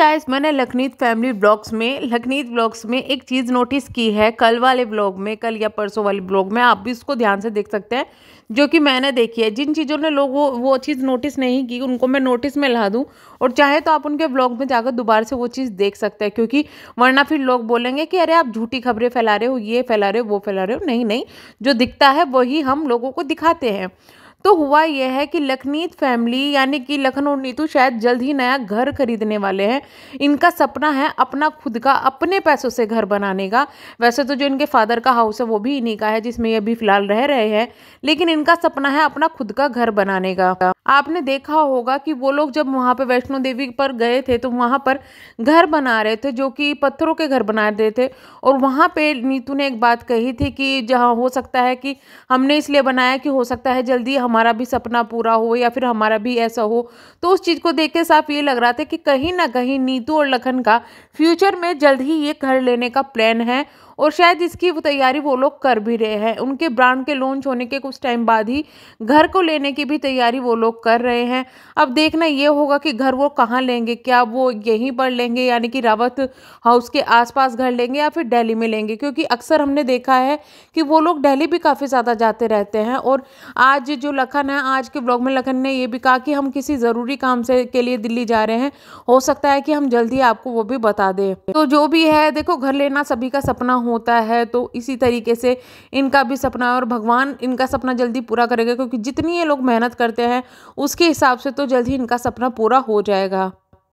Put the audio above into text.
guys मैंने लखनीत family blogs में लखनीत blogs में एक चीज़ नोटिस की है कल वाले ब्लॉग में कल या परसों वाले ब्लॉग में आप भी उसको ध्यान से देख सकते हैं जो कि मैंने देखी है जिन चीज़ों ने लोग वो वो चीज़ नोटिस नहीं की उनको मैं नोटिस में ला दूँ और चाहे तो आप उनके ब्लॉग में जाकर दोबारा से वो चीज़ देख सकते हैं क्योंकि वरना फिर लोग बोलेंगे कि अरे आप झूठी खबरें फैला रहे हो ये फैला रहे हो वो फैला रहे हो नहीं नहीं जो दिखता है वही हम लोगों को दिखाते हैं तो हुआ यह है कि लखनीत फैमिली यानी कि लखन और नीतू शायद जल्द ही नया घर खरीदने वाले हैं इनका सपना है अपना खुद का अपने पैसों से घर बनाने का वैसे तो जो इनके फादर का हाउस है वो भी इन्हीं का है जिसमें ये अभी फिलहाल रह रहे हैं लेकिन इनका सपना है अपना खुद का घर बनाने का आपने देखा होगा कि वो लोग जब वहाँ पर वैष्णो देवी पर गए थे तो वहाँ पर घर बना रहे थे जो कि पत्थरों के घर बना रहे थे और वहाँ पे नीतू ने एक बात कही थी कि जहाँ हो सकता है कि हमने इसलिए बनाया कि हो सकता है जल्दी हम हमारा भी सपना पूरा हो या फिर हमारा भी ऐसा हो तो उस चीज़ को देख के साफ ये लग रहा था कि कहीं ना कहीं नीतू और लखन का फ्यूचर में जल्द ही ये घर लेने का प्लान है और शायद इसकी वो तैयारी वो लोग कर भी रहे हैं उनके ब्रांड के लॉन्च होने के कुछ टाइम बाद ही घर को लेने की भी तैयारी वो लोग कर रहे हैं अब देखना ये होगा कि घर वो कहाँ लेंगे क्या वो यहीं पर लेंगे यानी कि रावत हाउस के आसपास घर लेंगे या फिर दिल्ली में लेंगे क्योंकि अक्सर हमने देखा है कि वो लोग दिल्ली भी काफ़ी ज़्यादा जाते रहते हैं और आज जो लखन है आज के ब्लॉग में लखन ने ये भी कहा कि हम किसी ज़रूरी काम से के लिए दिल्ली जा रहे हैं हो सकता है कि हम जल्दी आपको वो भी बता दें तो जो भी है देखो घर लेना सभी का सपना हो होता है तो इसी तरीके से इनका भी सपना और भगवान इनका सपना जल्दी पूरा करेगा क्योंकि जितनी ये लोग मेहनत करते हैं उसके हिसाब से तो जल्द ही इनका सपना पूरा हो जाएगा